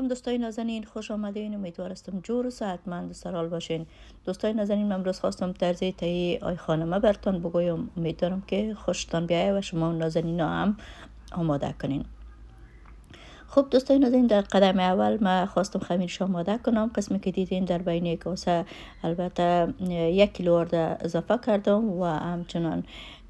سلام دوستای نازنین خوش آمدین امیدوار هستم جور و مند و سرال باشین دوستای نازنین امروز خواستم طرز تهی آی خانمه برتان بگویم امیدوارم که خوشتان بیایه و شما نازنین هم آماده کنین خب دوستای نازنین در قدم اول ما خواستم خمیرش آماده کنم قسمی که دیدین در بین کاسه البته یک کیلو اضافه کردم و همچنان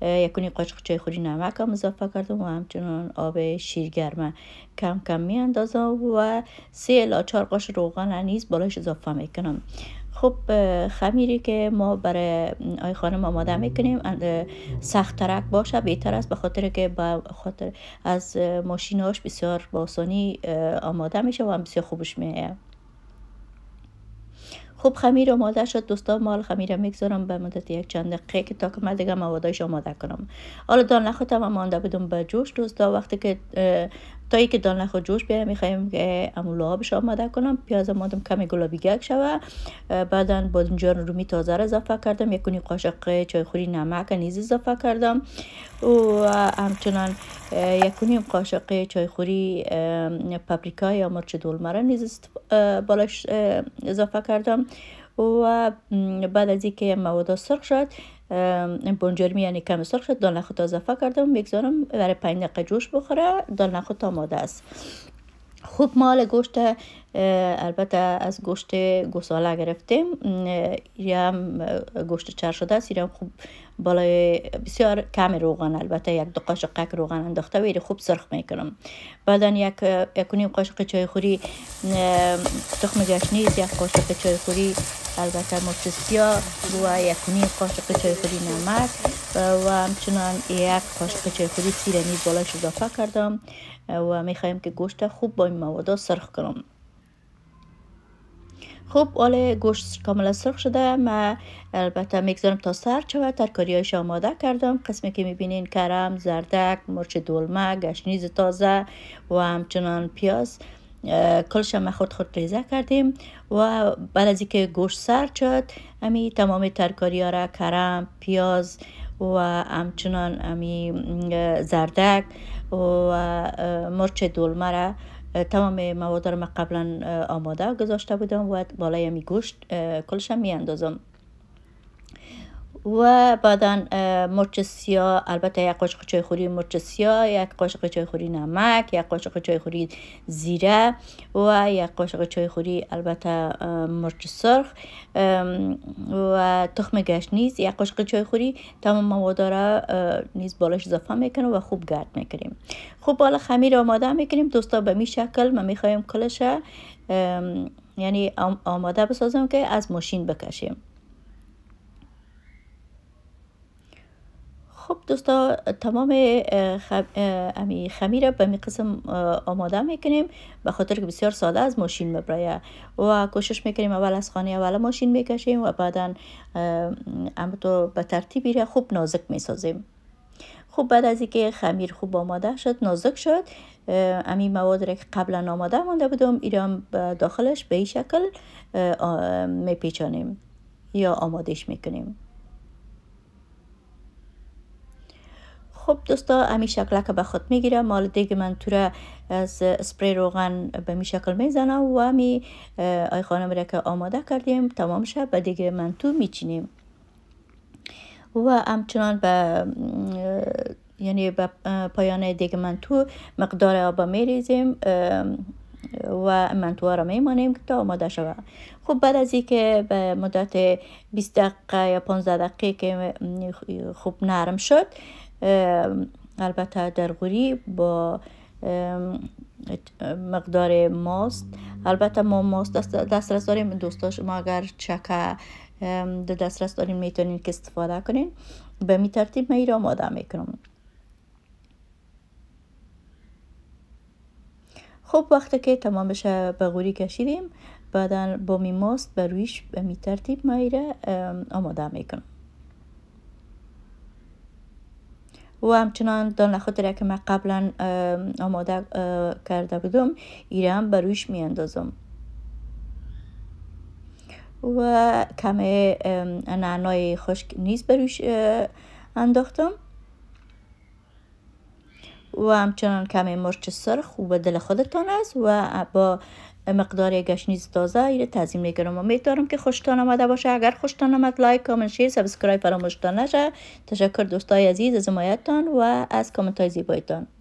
یکونی قاشق چای خوری نمک هم اضافه کردم و همچنان آب شیرگرمه کم کم می اندازم و سه الا چهار قاش روغن نیز بالاش اضافه میکنم خب خمیری که ما برای آی خانم آماده میکنیم سخت ترک باشه بهتر است به خاطر که با خاطر از ماشیناش بسیار با آماده میشه و هم بسیار خوبش میاد خوب خمیر آماده شد دوستان مال خمیر میگذارم به مدت یک چند دقیقه که تا که من دیگه موادایش آماده کنم حالا دان نخوتم مانده بدون به جوش دوستا وقتی که تا ای که دال نخو جوش بیاره میخوایم که ها بشه آماده کنم پیاز مادم کمی گلابی گک شوه بعدا بادنجان رومی تازه را اضافه کردم یک قاشق قاشق خوری نمک نیز اضافه کردم و همچنان یک قاشق چای خوری پپریکا یا مرچ دولمره نیز بالاش اضافه کردم و بعد از اینکه مواد سرخ شد بونجرم یعنی کم سرخ شد دال خود اضافه کردم میگذارم برای 5 دقیقه جوش بخوره دال خود آماده است خوب مال گوشت البته از گوشت گوساله گرفتیم هم گوشت چر شده است هم خوب بالای بسیار کم روغن البته یک دو قاشق قک روغن انداخته و یعنی خوب سرخ میکنم بعدا یک یک نیم قاشق چای خوری تخم گشنیز یک قاشق چای خوری البته مچسیا و یکونی قاشق چای خودی نمک و همچنان یک قاشق چای خودی سیرانی بالاش اضافه کردم و میخوایم که گوشت خوب با این مواد سرخ کنم خوب حالا گوشت کاملا سرخ شده ما البته میگذارم تا سر شود ترکاری هایش آماده کردم قسمی که میبینین کرم زردک مرچ دولمه، گشنیز تازه و همچنان پیاز کلشم خود خود ریزه کردیم و بعد از اینکه گوشت سر شد امی تمام ترکاری ها را کرم پیاز و همچنان امی زردک و مرچ دلمه را تمام مواد را من قبلا آماده گذاشته بودم و بالای امی گوشت کلشم می اندازم و بعدا مرچ سیاه البته یک قاشق چایخوری مرچ سیاه یک قاشق چایخوری نمک یک قاشق چایخوری زیره و یک قاشق چایخوری البته مرچ سرخ و تخم گشت نیز یک قاشق چایخوری تمام مواد را نیز بالاش اضافه میکنیم و خوب گرد میکنیم خوب بالا خمیر آماده میکنیم دوستا به می شکل ما میخوایم کلش یعنی آماده بسازم که از ماشین بکشیم خب دوستا تمام خم... به می قسم آماده میکنیم به خاطر که بسیار ساده از ماشین مبرایه و کوشش میکنیم اول از خانه اول ماشین میکشیم و بعدا اما به ترتیبی خوب نازک میسازیم خوب بعد از اینکه خمیر خوب آماده شد نازک شد امی مواد را که قبلا آماده مانده بودم ایران داخلش به این شکل میپیچانیم یا آمادهش میکنیم خب دوستا امی که به خود میگیره مال دیگه من را از سپری روغن به می شکل میزنم و امی آی خانم را که آماده کردیم تمام شد به دیگه منتو تو میچینیم و همچنان به یعنی به پایان دیگه منتو مقدار آب میریزیم و منتوها را میمانیم که تا آماده شوه خب بعد از اینکه به مدت 20 دقیقه یا 15 دقیقه که خوب نرم شد البته در غوری با مقدار ماست البته ما ماست دسترس داریم دوستا شما اگر چکه در دسترس داریم میتونین که استفاده کنین به می ترتیب من را آماده میکنم خب وقتی که تمام بشه به غوری کشیدیم بعدا با می ماست به رویش به می ترتیب من را آماده میکنم و همچنان دان خاطر که من قبلا آماده کرده بودم ایران بروش می اندازم و کمه نعنای خشک نیز بروش انداختم و همچنان کمی مرچ سرخ و دل خودتان است و با مقدار گشنیز تازه ایره تعظیم و که خوشتان آمده باشه اگر خوشتان آمد لایک کامنت شیر سبسکرایب فراموشتان نشه تشکر دوستای عزیز از حمایتتان و از کامنت های زیبایتان